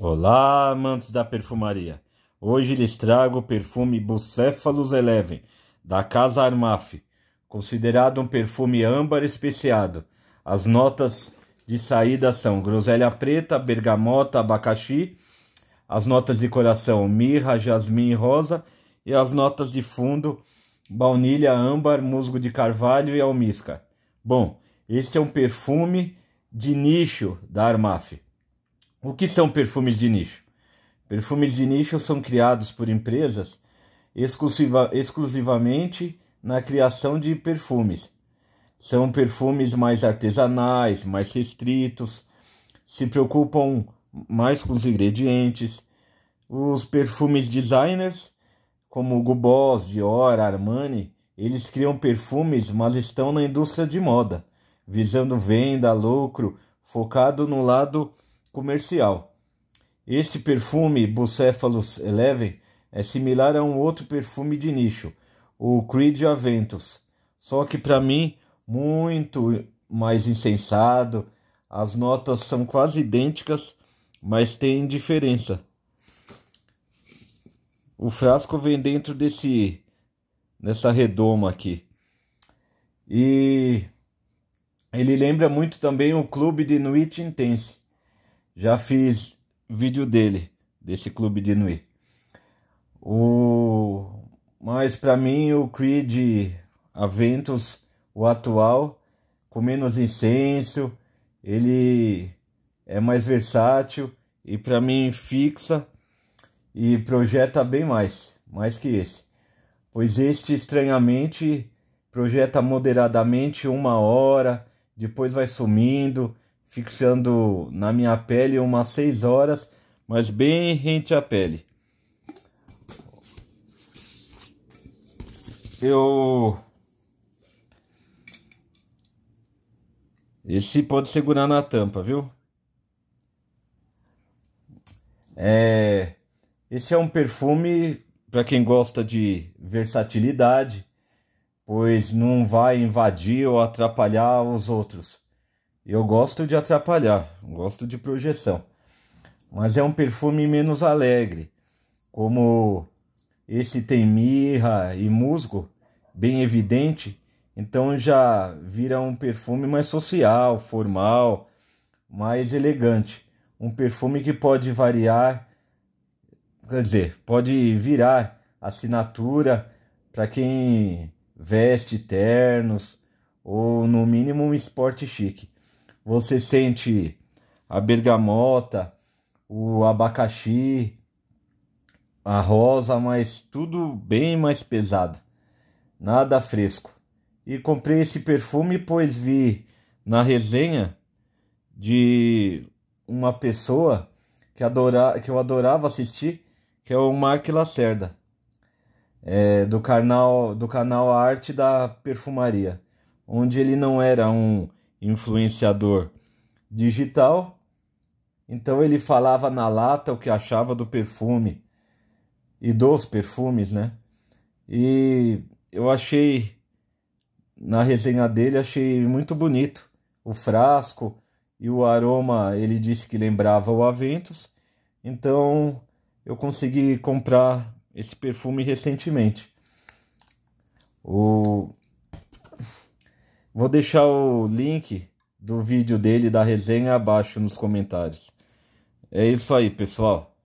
Olá, amantes da perfumaria! Hoje lhes trago o perfume Bucéfalos Eleven, da Casa Armaf, considerado um perfume âmbar especiado. As notas de saída são groselha preta, bergamota, abacaxi, as notas de coração mirra, jasmim e rosa, e as notas de fundo baunilha, âmbar, musgo de carvalho e almíscar. Bom, este é um perfume de nicho da Armaf. O que são perfumes de nicho? Perfumes de nicho são criados por empresas exclusiva, exclusivamente na criação de perfumes. São perfumes mais artesanais, mais restritos, se preocupam mais com os ingredientes. Os perfumes designers, como Hugo Boss, Dior, Armani, eles criam perfumes, mas estão na indústria de moda, visando venda, lucro, focado no lado comercial. Este perfume Bucephalus Eleven é similar a um outro perfume de nicho, o Creed Aventus, só que para mim muito mais insensado. As notas são quase idênticas, mas tem diferença. O frasco vem dentro desse nessa redoma aqui. E ele lembra muito também o clube de Nuit Intense. Já fiz vídeo dele, desse clube de Nui. O... Mas para mim o Creed Aventus, o atual, com menos incenso, ele é mais versátil e para mim fixa e projeta bem mais, mais que esse. Pois este estranhamente projeta moderadamente uma hora, depois vai sumindo, fixando na minha pele umas 6 horas, mas bem rente à pele. Eu Esse pode segurar na tampa, viu? É, esse é um perfume para quem gosta de versatilidade, pois não vai invadir ou atrapalhar os outros. Eu gosto de atrapalhar, gosto de projeção. Mas é um perfume menos alegre, como esse tem mirra e musgo, bem evidente, então já vira um perfume mais social, formal, mais elegante. Um perfume que pode variar, quer dizer, pode virar assinatura para quem veste ternos ou no mínimo um esporte chique. Você sente a bergamota, o abacaxi, a rosa, mas tudo bem mais pesado, nada fresco. E comprei esse perfume pois vi na resenha de uma pessoa que, adora, que eu adorava assistir, que é o Mark Lacerda, é, do, canal, do canal Arte da Perfumaria, onde ele não era um influenciador digital. Então ele falava na lata o que achava do perfume e dos perfumes, né? E eu achei na resenha dele achei muito bonito o frasco e o aroma, ele disse que lembrava o Aventus. Então eu consegui comprar esse perfume recentemente. O Vou deixar o link do vídeo dele da resenha abaixo nos comentários. É isso aí, pessoal.